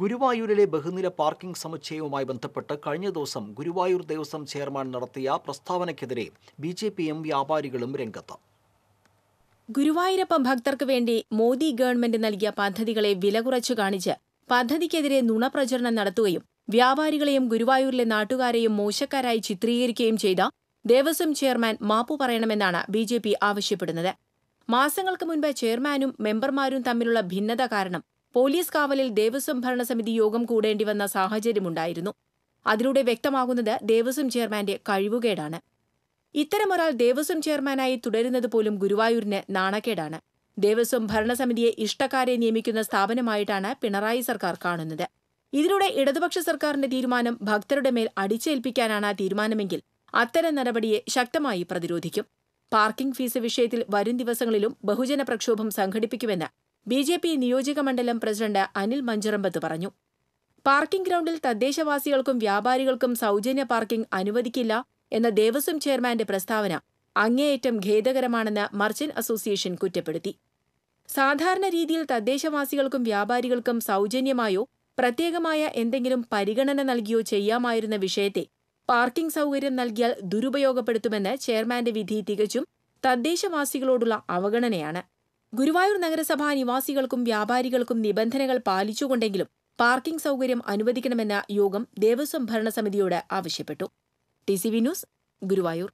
ഗുരുവായൂരിലെ ബഹുനില പാർക്കിംഗ് സമുച്ചയവുമായി ബന്ധപ്പെട്ട് കഴിഞ്ഞ ദിവസം ഗുരുവായൂർ ദേവസ്വം ചെയർമാൻ നടത്തിയ പ്രസ്താവനയ്ക്കെതിരെ ബി ജെ പിയും വ്യാപാരികളും രംഗത്ത് ഗുരുവായൂരപ്പ ഭക്തർക്ക് വേണ്ടി മോദി ഗവൺമെന്റ് നൽകിയ പദ്ധതികളെ വില കുറച്ചു കാണിച്ച് പദ്ധതിക്കെതിരെ നുണപ്രചരണം നടത്തുകയും വ്യാപാരികളെയും ഗുരുവായൂരിലെ നാട്ടുകാരെയും മോശക്കാരായി ചിത്രീകരിക്കുകയും ചെയ്ത ദേവസ്വം ചെയർമാൻ മാപ്പു പറയണമെന്നാണ് ബി ജെ പി ആവശ്യപ്പെടുന്നത് മാസങ്ങൾക്ക് മുൻപ് ചെയർമാനും മെമ്പർമാരും തമ്മിലുള്ള ഭിന്നത കാരണം പോലീസ് കാവലിൽ ദേവസ്വം ഭരണസമിതി യോഗം കൂടേണ്ടി വന്ന സാഹചര്യമുണ്ടായിരുന്നു അതിലൂടെ വ്യക്തമാകുന്നത് ദേവസ്വം ചെയർമാന്റെ കഴിവുകേടാണ് ഇത്തരമൊരാൾ ദേവസ്വം ചെയർമാനായി തുടരുന്നത് പോലും ഗുരുവായൂരിന് നാണക്കേടാണ് ദേവസ്വം ഭരണസമിതിയെ ഇഷ്ടക്കാരെ നിയമിക്കുന്ന സ്ഥാപനമായിട്ടാണ് പിണറായി സർക്കാർ കാണുന്നത് ഇതിലൂടെ ഇടതുപക്ഷ സർക്കാരിന്റെ തീരുമാനം ഭക്തരുടെ മേൽ അടിച്ചേൽപ്പിക്കാനാണ് തീരുമാനമെങ്കിൽ അത്തരം നടപടിയെ ശക്തമായി പ്രതിരോധിക്കും പാർക്കിംഗ് ഫീസ് വിഷയത്തിൽ വരും ദിവസങ്ങളിലും ബഹുജന പ്രക്ഷോഭം സംഘടിപ്പിക്കുമെന്ന് ബി ജെ പി നിയോജക മണ്ഡലം പ്രസിഡന്റ് അനിൽ മഞ്ചറമ്പത്ത് പറഞ്ഞു പാർക്കിംഗ് ഗ്രൗണ്ടിൽ തദ്ദേശവാസികൾക്കും വ്യാപാരികൾക്കും സൗജന്യ പാർക്കിംഗ് അനുവദിക്കില്ല എന്ന ദേവസ്വം ചെയർമാന്റെ പ്രസ്താവന അങ്ങേയറ്റം ഖേദകരമാണെന്ന് മർച്ചന്റ് അസോസിയേഷൻ കുറ്റപ്പെടുത്തി സാധാരണ രീതിയിൽ തദ്ദേശവാസികൾക്കും വ്യാപാരികൾക്കും സൗജന്യമായോ പ്രത്യേകമായ എന്തെങ്കിലും പരിഗണന നൽകിയോ ചെയ്യാമായിരുന്ന വിഷയത്തെ പാർക്കിംഗ് സൗകര്യം നൽകിയാൽ ദുരുപയോഗപ്പെടുത്തുമെന്ന് ചെയർമാന്റെ വിധി തികച്ചും തദ്ദേശവാസികളോടുള്ള അവഗണനയാണ് ഗുരുവായൂർ നഗരസഭ നിവാസികൾക്കും വ്യാപാരികൾക്കും നിബന്ധനകൾ പാലിച്ചുകൊണ്ടെങ്കിലും പാർക്കിംഗ് സൗകര്യം അനുവദിക്കണമെന്ന യോഗം ദേവസ്വം ഭരണസമിതിയോട് ആവശ്യപ്പെട്ടു T C V news Guruvayur